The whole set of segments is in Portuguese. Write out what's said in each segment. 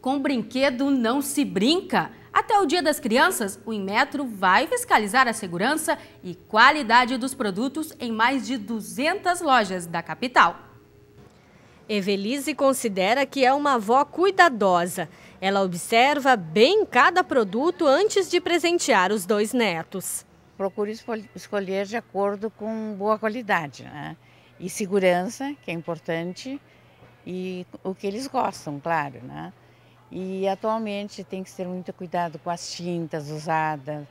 Com brinquedo não se brinca. Até o Dia das Crianças, o Inmetro vai fiscalizar a segurança e qualidade dos produtos em mais de 200 lojas da capital. Evelise considera que é uma avó cuidadosa. Ela observa bem cada produto antes de presentear os dois netos. Procure escolher de acordo com boa qualidade né? e segurança, que é importante, e o que eles gostam, claro. Né? E atualmente tem que ter muito cuidado com as tintas usadas,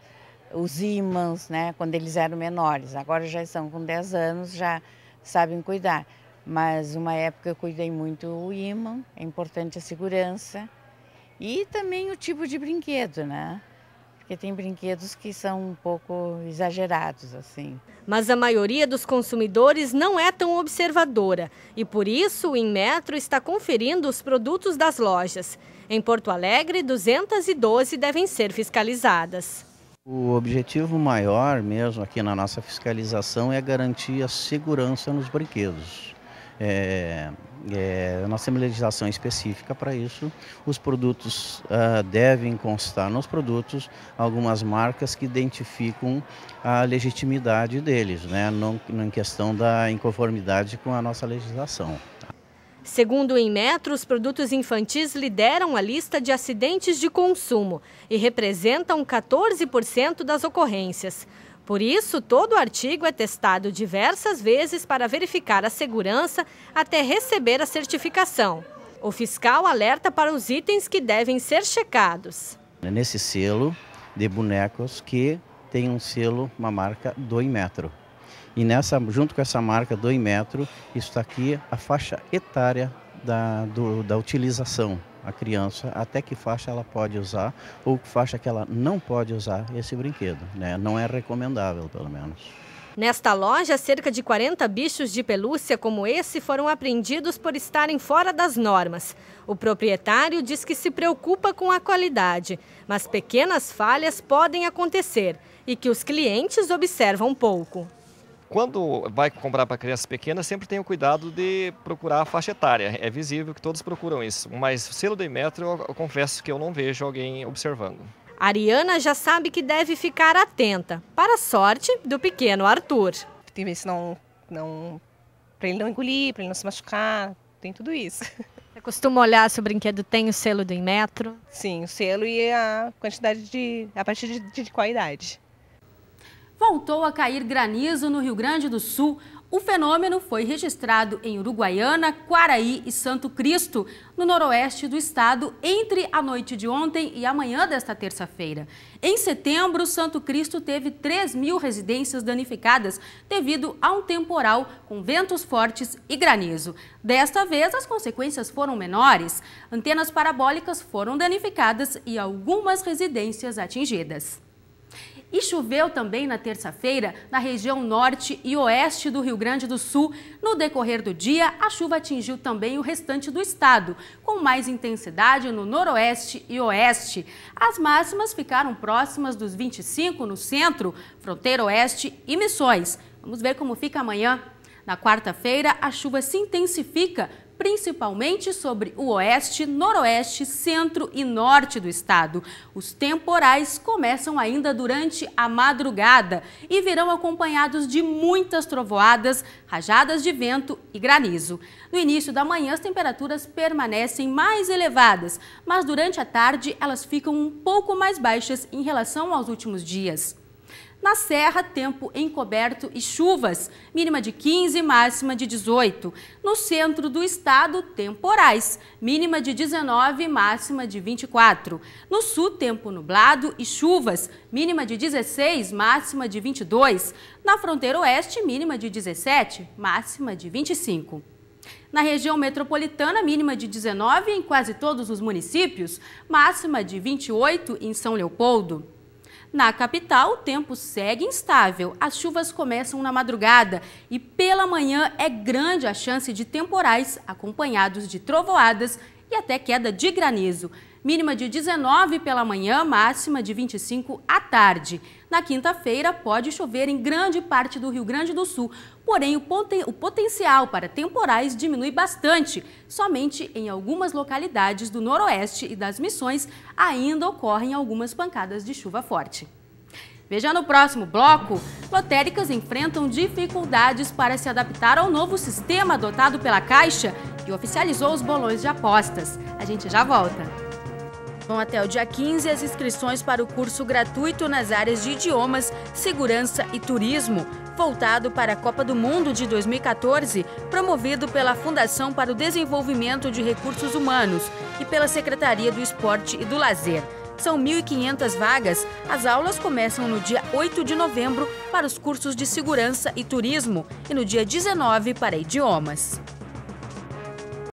os ímãs, né, quando eles eram menores. Agora já estão com 10 anos, já sabem cuidar. Mas uma época eu cuidei muito o ímã, é importante a segurança. E também o tipo de brinquedo, né? porque tem brinquedos que são um pouco exagerados assim. Mas a maioria dos consumidores não é tão observadora e por isso o Inmetro está conferindo os produtos das lojas. Em Porto Alegre, 212 devem ser fiscalizadas. O objetivo maior mesmo aqui na nossa fiscalização é garantir a segurança nos brinquedos. É, é, nós temos legislação é específica para isso. Os produtos ah, devem constar nos produtos algumas marcas que identificam a legitimidade deles, né? não em questão da inconformidade com a nossa legislação. Segundo o Inmetro, os produtos infantis lideram a lista de acidentes de consumo e representam 14% das ocorrências. Por isso, todo o artigo é testado diversas vezes para verificar a segurança até receber a certificação. O fiscal alerta para os itens que devem ser checados. É nesse selo de bonecos que tem um selo, uma marca do Inmetro. E nessa, junto com essa marca do Inmetro, está aqui a faixa etária da, do, da utilização a criança até que faixa ela pode usar ou que faixa que ela não pode usar esse brinquedo. Né? Não é recomendável, pelo menos. Nesta loja, cerca de 40 bichos de pelúcia como esse foram apreendidos por estarem fora das normas. O proprietário diz que se preocupa com a qualidade, mas pequenas falhas podem acontecer e que os clientes observam pouco. Quando vai comprar para crianças pequenas, sempre tem o cuidado de procurar a faixa etária. É visível que todos procuram isso, mas selo de metro, eu, confesso que eu não vejo alguém observando. A Ariana já sabe que deve ficar atenta, para a sorte do pequeno Arthur. Tem se não, não para ele não engolir, para ele não se machucar, tem tudo isso. Você costuma olhar se o brinquedo tem o selo do metro? Sim, o selo e a quantidade de. a partir de, de qual idade voltou a cair granizo no Rio Grande do Sul. O fenômeno foi registrado em Uruguaiana, Quaraí e Santo Cristo, no noroeste do estado, entre a noite de ontem e amanhã desta terça-feira. Em setembro, Santo Cristo teve 3 mil residências danificadas devido a um temporal com ventos fortes e granizo. Desta vez, as consequências foram menores. Antenas parabólicas foram danificadas e algumas residências atingidas. E choveu também na terça-feira na região norte e oeste do Rio Grande do Sul. No decorrer do dia, a chuva atingiu também o restante do estado, com mais intensidade no noroeste e oeste. As máximas ficaram próximas dos 25 no centro, fronteira oeste e Missões. Vamos ver como fica amanhã. Na quarta-feira, a chuva se intensifica principalmente sobre o oeste, noroeste, centro e norte do estado. Os temporais começam ainda durante a madrugada e virão acompanhados de muitas trovoadas, rajadas de vento e granizo. No início da manhã, as temperaturas permanecem mais elevadas, mas durante a tarde elas ficam um pouco mais baixas em relação aos últimos dias. Na Serra, tempo encoberto e chuvas, mínima de 15, máxima de 18. No centro do estado, temporais, mínima de 19, máxima de 24. No sul, tempo nublado e chuvas, mínima de 16, máxima de 22. Na fronteira oeste, mínima de 17, máxima de 25. Na região metropolitana, mínima de 19 em quase todos os municípios, máxima de 28 em São Leopoldo. Na capital, o tempo segue instável. As chuvas começam na madrugada e pela manhã é grande a chance de temporais acompanhados de trovoadas e até queda de granizo mínima de 19 pela manhã, máxima de 25 à tarde. Na quinta-feira, pode chover em grande parte do Rio Grande do Sul, porém o, poten o potencial para temporais diminui bastante. Somente em algumas localidades do Noroeste e das Missões ainda ocorrem algumas pancadas de chuva forte. Veja no próximo bloco, lotéricas enfrentam dificuldades para se adaptar ao novo sistema adotado pela Caixa, que oficializou os bolões de apostas. A gente já volta. Vão até o dia 15 as inscrições para o curso gratuito nas áreas de idiomas, segurança e turismo, voltado para a Copa do Mundo de 2014, promovido pela Fundação para o Desenvolvimento de Recursos Humanos e pela Secretaria do Esporte e do Lazer. São 1.500 vagas. As aulas começam no dia 8 de novembro para os cursos de segurança e turismo e no dia 19 para idiomas.